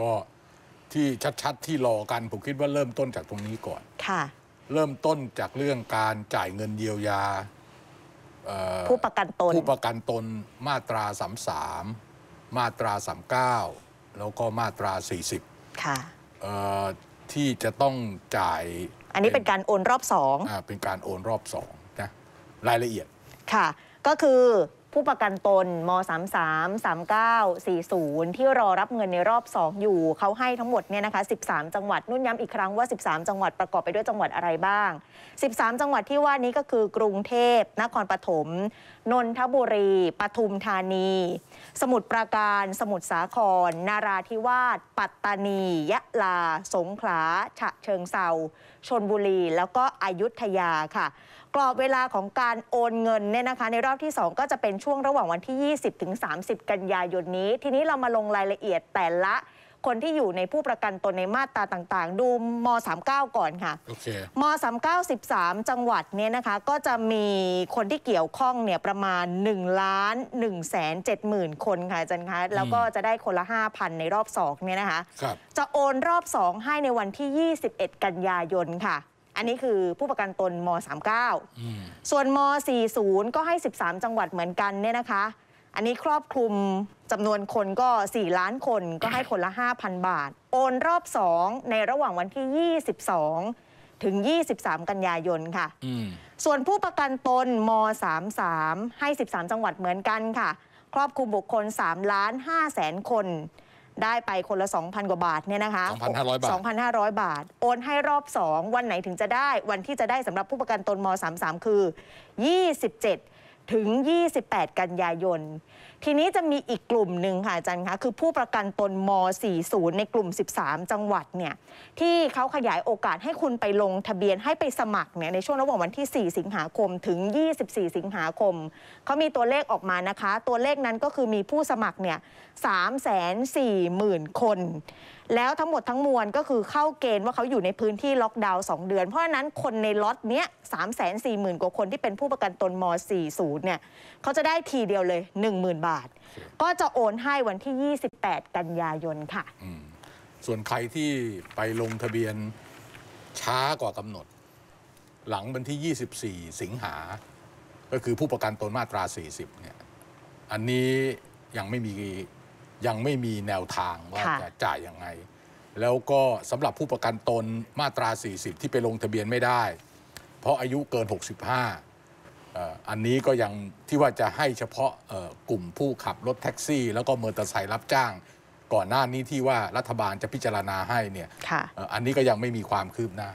ก็ที่ชัดๆ ที่รอกัน ผมคิดว่าเริ่มต้นจากตรงนี้ก่อนค่ะเริ่มต้นจากเรื่องการจ่ายเงินเยียวยาผู้ประกันตนผู้ประกันตนมาตราสามสามมาตราสามเก้าแล้วก็มาตราสี่สิบค่ะที่จะต้องจ่าย อันนี้เป็นการโอนรอบสองอเป็นการโอนรอบสองนะรายละเอียดค่ะ ก็คือผู้ประกันตนม33 39 40 ที่รอรับเงินในรอบ 2 อยู่ เขาให้ทั้งหมดเนี่ยนะคะ13 จังหวัด นุ่นย้ำอีกครั้งว่า 13 จังหวัดประกอบไปด้วยจังหวัดอะไรบ้าง 13 จังหวัดที่ว่านี้ก็คือกรุงเทพนครปฐมนนทบุรี ปทุมธานี สมุทรปราการสมุทรสาครนาราธิวาสปัตตานี ยะลา สงขลา ฉะเชิงเซาชนบุรี แล้วก็อยุธยาค่ะกรอบเวลาของการโอนเงินเนี่ยนะคะ ในรอบที่ 2 ก็จะเป็นช่วงระหว่างวันที่ 20 ถึง 30 กันยายนนี้ ทีนี้เรามาลงรายละเอียดแต่ละ คนที่อยู่ในผู้ประกันตนในมาตราต่างๆ ดูม 39 ก่อนค่ะ okay. ม39 13 จังหวัดเนี่ยนะคะ ก็จะมีคนที่เกี่ยวข้องเนี่ยประมาณ1ล้าน1แสน7หมื่นคนค่ะจันคะแล้วก็จะได้คนละ 5,000 ในรอบ2เนี่ยนะคะคจะโอนรอบ 2 ให้ในวันที่ 21 กันยายนค่ะอันนี้คือผู้ประกันตนม39ส่วนม40 ก็ให้ 13 จังหวัดเหมือนกันเนี่ยนะคะ อันนี้ครอบคลุมจำนวนคนก็ 4 ล้านคนก็ให้คนละ 5,000 บาท โอนรอบ 2 ในระหว่างวันที่ 22ถึง23 กันยายนค่ะส่วนผู้ประกันตนม33ให้ 13 จังหวัดเหมือนกันค่ะ ครอบคลุมบุคคล 3 ล้าน5แสนคนได้ไปคนละ 2,000 กว่าบาทเนี่ยนะคะ 2,500 บาท 2,500 บาท โอนให้รอบ 2 วันไหนถึงจะได้ วันที่จะได้สำหรับผู้ประกันตนม .33 คือ 27ถึง 28 กันยายน ทีนี้จะมีอีกกลุ่มหนึ่งค่ะอาจารย์คะ คือผู้ประกันตนม 40 ในกลุ่ม 13 จังหวัดเนี่ย ที่เขาขยายโอกาสให้คุณไปลงทะเบียน ให้ไปสมัครเนี่ย ในช่วงระหว่างวันที่ 4 สิงหาคม ถึง 24 สิงหาคม เขามีตัวเลขออกมานะคะ ตัวเลขนั้นก็คือมีผู้สมัครเนี่ย 3 4 0 0 0 0 คนแล้วทั้งหมดทั้งมวลก็คือเข้าเกณฑ์ว่าเขาอยู่ในพื้นที่ล็อกดาวน์2เดือน เพราะฉะนั้นคนในล็อตเนี้ยสามแสนสี่หมื่นกว่าคนที่เป็นผู้ประกันตนม .40 เนี่ย เขาจะได้ทีเดียวเลย10,000บาท ก็จะโอนให้วันที่ 28 กันยายนค่ะส่วนใครที่ไปลงทะเบียนช้ากว่ากำหนด หลังวันที่ 24 สิงหา ก็คือผู้ประกันตนมาตรา 40 เนี่ยอันนี้ยังไม่มียังไม่มีแนวทางว่าจะจ่ายยังไง แล้วก็สำหรับผู้ประกันตนมาตรา 40 ที่ไปลงทะเบียนไม่ได้ เพราะอายุเกิน 65 อันนี้ก็ยังที่ว่าจะให้เฉพาะกลุ่มผู้ขับรถแท็กซี่ แล้วก็มอเตอร์ไซค์รับจ้างก่อนหน้านี้ที่ว่ารัฐบาลจะพิจารณาให้เนี่ยอันนี้ก็ยังไม่มีความคืบหน้า